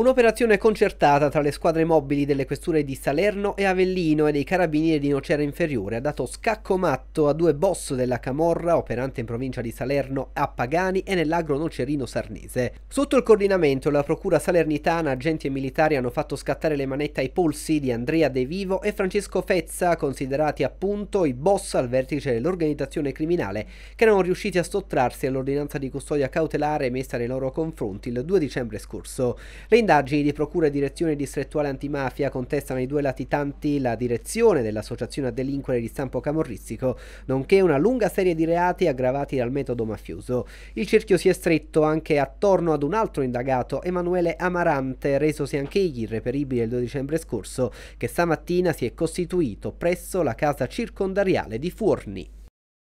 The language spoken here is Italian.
Un'operazione concertata tra le squadre mobili delle questure di Salerno e Avellino e dei carabinieri di Nocera Inferiore ha dato scacco matto a due boss della Camorra operante in provincia di Salerno a Pagani e nell'agro nocerino sarnese. Sotto il coordinamento della procura salernitana agenti e militari hanno fatto scattare le manette ai polsi di Andrea De Vivo e Francesco Fezza considerati appunto i boss al vertice dell'organizzazione criminale che erano riusciti a sottrarsi all'ordinanza di custodia cautelare emessa nei loro confronti il 2 dicembre scorso. Le indagini di Procura e Direzione Distrettuale Antimafia contestano i due latitanti la direzione dell'associazione a delinquere di stampo camorristico, nonché una lunga serie di reati aggravati dal metodo mafioso. Il cerchio si è stretto anche attorno ad un altro indagato, Emanuele Amarante, resosi anch'egli irreperibile il 2 dicembre scorso, che stamattina si è costituito presso la casa circondariale di Forni.